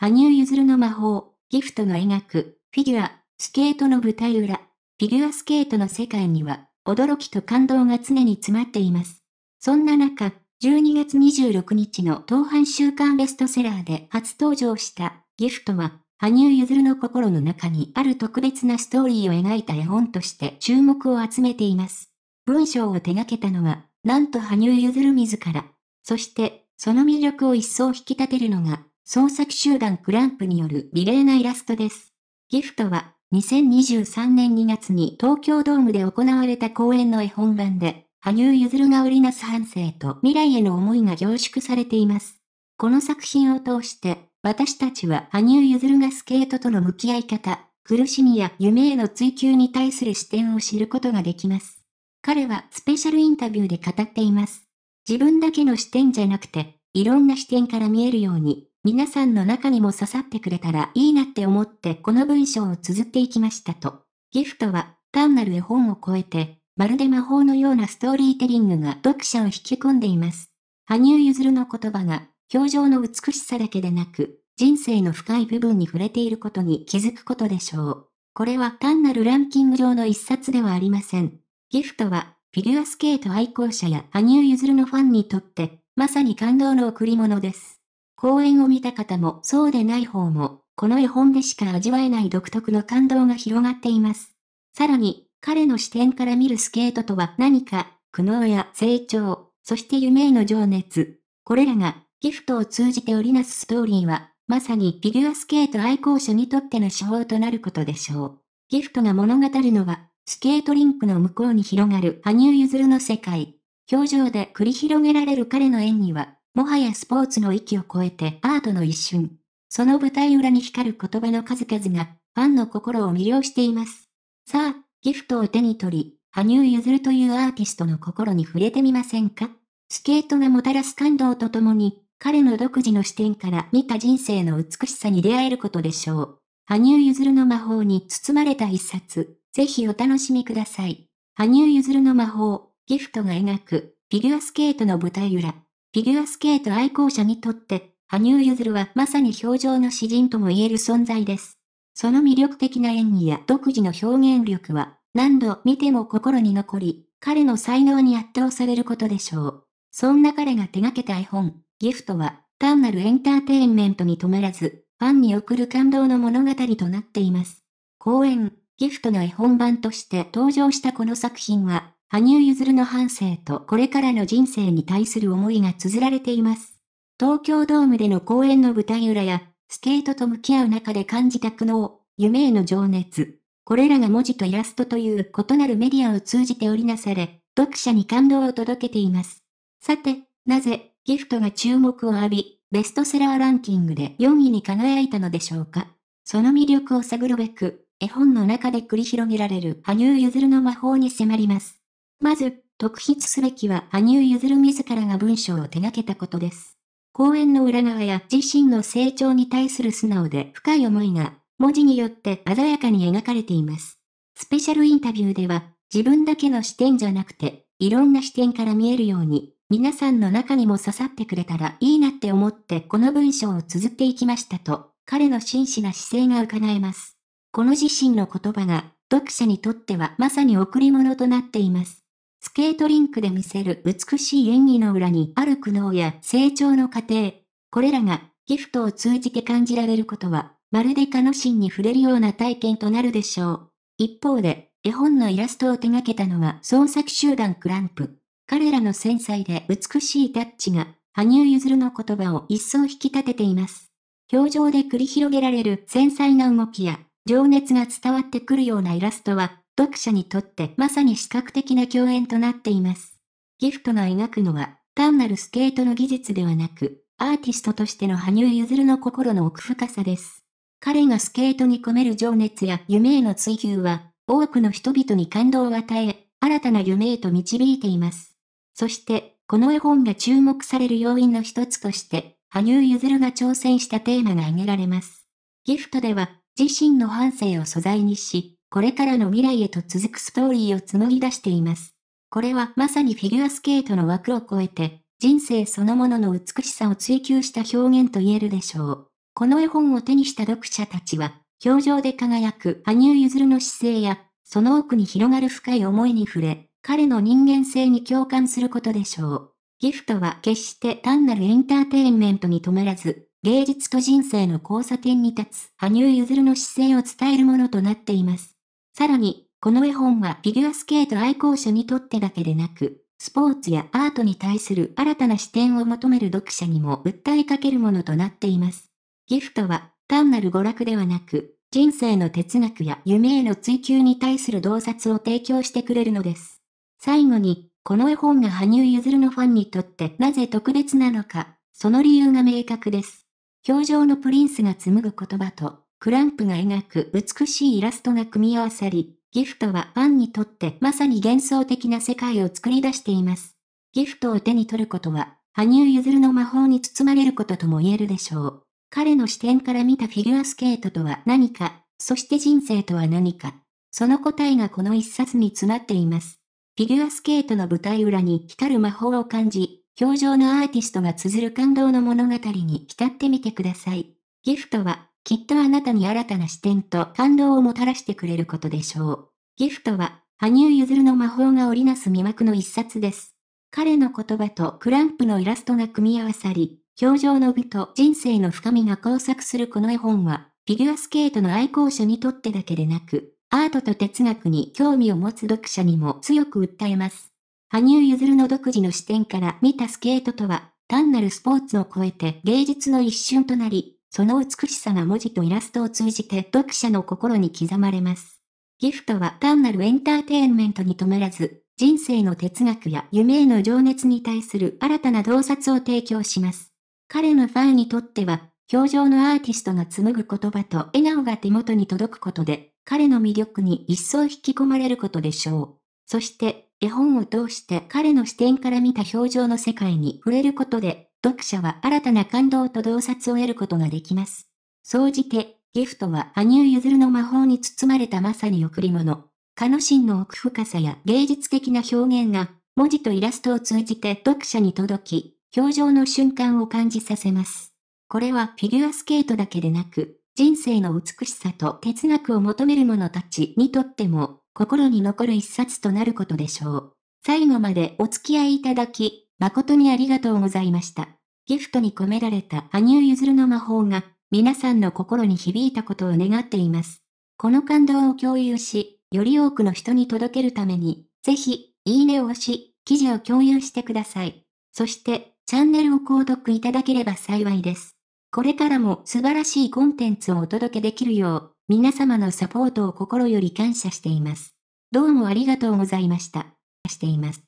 羽生結弦の魔法、ギフトが描く、フィギュア、スケートの舞台裏。フィギュアスケートの世界には、驚きと感動が常に詰まっています。そんな中、12月26日の東半週間ベストセラーで初登場したギフトは、羽生結弦の心の中にある特別なストーリーを描いた絵本として注目を集めています。文章を手掛けたのは、なんと羽生結弦自ら。そして、その魅力を一層引き立てるのが、創作集団クランプによるリレーなイラストです。ギフトは、2023年2月に東京ドームで行われた公演の絵本版で、羽生結弦が織りなす反省と未来への思いが凝縮されています。この作品を通して、私たちは羽生結弦がスケートとの向き合い方、苦しみや夢への追求に対する視点を知ることができます。彼はスペシャルインタビューで語っています。自分だけの視点じゃなくて、いろんな視点から見えるように、皆さんの中にも刺さってくれたらいいなって思ってこの文章を綴っていきましたと。ギフトは単なる絵本を超えて、まるで魔法のようなストーリーテリングが読者を引き込んでいます。羽生結弦の言葉が、表情の美しさだけでなく、人生の深い部分に触れていることに気づくことでしょう。これは単なるランキング上の一冊ではありません。ギフトは、フィギュアスケート愛好者や羽生結弦のファンにとって、まさに感動の贈り物です。公演を見た方もそうでない方も、この絵本でしか味わえない独特の感動が広がっています。さらに、彼の視点から見るスケートとは何か、苦悩や成長、そして夢への情熱。これらが、ギフトを通じて織りなすストーリーは、まさにフィギュアスケート愛好者にとっての手法となることでしょう。ギフトが物語るのは、スケートリンクの向こうに広がる羽生結弦の世界。表情で繰り広げられる彼の演技は、もはやスポーツの域を超えてアートの一瞬。その舞台裏に光る言葉の数々が、ファンの心を魅了しています。さあ、ギフトを手に取り、羽生結弦というアーティストの心に触れてみませんかスケートがもたらす感動とともに、彼の独自の視点から見た人生の美しさに出会えることでしょう。羽生結弦の魔法に包まれた一冊、ぜひお楽しみください。羽生結弦の魔法、ギフトが描く、フィギュアスケートの舞台裏。フィギュアスケート愛好者にとって、羽生結弦はまさに表情の詩人とも言える存在です。その魅力的な演技や独自の表現力は、何度見ても心に残り、彼の才能に圧倒されることでしょう。そんな彼が手掛けた絵本、ギフトは、単なるエンターテインメントに止まらず、ファンに送る感動の物語となっています。公演、ギフトの絵本版として登場したこの作品は、羽生結弦の半生とこれからの人生に対する思いが綴られています。東京ドームでの公演の舞台裏や、スケートと向き合う中で感じた苦悩、夢への情熱。これらが文字とイラストという異なるメディアを通じて織りなされ、読者に感動を届けています。さて、なぜ、ギフトが注目を浴び、ベストセラーランキングで4位に輝いたのでしょうか。その魅力を探るべく、絵本の中で繰り広げられる羽生結弦の魔法に迫ります。まず、特筆すべきは羽生結弦自らが文章を手掛けたことです。講演の裏側や自身の成長に対する素直で深い思いが、文字によって鮮やかに描かれています。スペシャルインタビューでは、自分だけの視点じゃなくて、いろんな視点から見えるように、皆さんの中にも刺さってくれたらいいなって思ってこの文章を綴っていきましたと、彼の真摯な姿勢が伺えます。この自身の言葉が、読者にとってはまさに贈り物となっています。スケートリンクで見せる美しい演技の裏にある苦悩や成長の過程。これらがギフトを通じて感じられることは、まるで彼の心に触れるような体験となるでしょう。一方で、絵本のイラストを手掛けたのは創作集団クランプ。彼らの繊細で美しいタッチが、羽生結弦の言葉を一層引き立てています。表情で繰り広げられる繊細な動きや、情熱が伝わってくるようなイラストは、読者にとってまさに視覚的な共演となっています。ギフトが描くのは、単なるスケートの技術ではなく、アーティストとしての羽生結弦の心の奥深さです。彼がスケートに込める情熱や夢への追求は、多くの人々に感動を与え、新たな夢へと導いています。そして、この絵本が注目される要因の一つとして、羽生結弦が挑戦したテーマが挙げられます。ギフトでは、自身の半生を素材にし、これからの未来へと続くストーリーを紡ぎ出しています。これはまさにフィギュアスケートの枠を超えて、人生そのものの美しさを追求した表現と言えるでしょう。この絵本を手にした読者たちは、表情で輝く羽生結弦の姿勢や、その奥に広がる深い思いに触れ、彼の人間性に共感することでしょう。ギフトは決して単なるエンターテインメントに止まらず、芸術と人生の交差点に立つ羽生結弦の姿勢を伝えるものとなっています。さらに、この絵本はフィギュアスケート愛好者にとってだけでなく、スポーツやアートに対する新たな視点を求める読者にも訴えかけるものとなっています。ギフトは、単なる娯楽ではなく、人生の哲学や夢への追求に対する洞察を提供してくれるのです。最後に、この絵本が羽生結弦のファンにとってなぜ特別なのか、その理由が明確です。表情のプリンスが紡ぐ言葉と、クランプが描く美しいイラストが組み合わさり、ギフトはファンにとってまさに幻想的な世界を作り出しています。ギフトを手に取ることは、羽生結弦の魔法に包まれることとも言えるでしょう。彼の視点から見たフィギュアスケートとは何か、そして人生とは何か。その答えがこの一冊に詰まっています。フィギュアスケートの舞台裏に光る魔法を感じ、表情のアーティストが綴る感動の物語に浸ってみてください。ギフトはきっとあなたに新たな視点と感動をもたらしてくれることでしょう。ギフトは、羽生結弦の魔法が織りなす魅惑の一冊です。彼の言葉とクランプのイラストが組み合わさり、表情の美と人生の深みが交錯するこの絵本は、フィギュアスケートの愛好者にとってだけでなく、アートと哲学に興味を持つ読者にも強く訴えます。羽生結弦の独自の視点から見たスケートとは、単なるスポーツを超えて芸術の一瞬となり、その美しさが文字とイラストを通じて読者の心に刻まれます。ギフトは単なるエンターテインメントに止まらず、人生の哲学や夢への情熱に対する新たな洞察を提供します。彼のファンにとっては、表情のアーティストが紡ぐ言葉と笑顔が手元に届くことで、彼の魅力に一層引き込まれることでしょう。そして、絵本を通して彼の視点から見た表情の世界に触れることで、読者は新たな感動と洞察を得ることができます。総じて、ギフトは羽生結弦の魔法に包まれたまさに贈り物。彼の真の奥深さや芸術的な表現が、文字とイラストを通じて読者に届き、表情の瞬間を感じさせます。これはフィギュアスケートだけでなく、人生の美しさと哲学を求める者たちにとっても、心に残る一冊となることでしょう。最後までお付き合いいただき、誠にありがとうございました。ギフトに込められた羽生結弦の魔法が、皆さんの心に響いたことを願っています。この感動を共有し、より多くの人に届けるために、ぜひ、いいねを押し、記事を共有してください。そして、チャンネルを購読いただければ幸いです。これからも素晴らしいコンテンツをお届けできるよう、皆様のサポートを心より感謝しています。どうもありがとうございました。しています。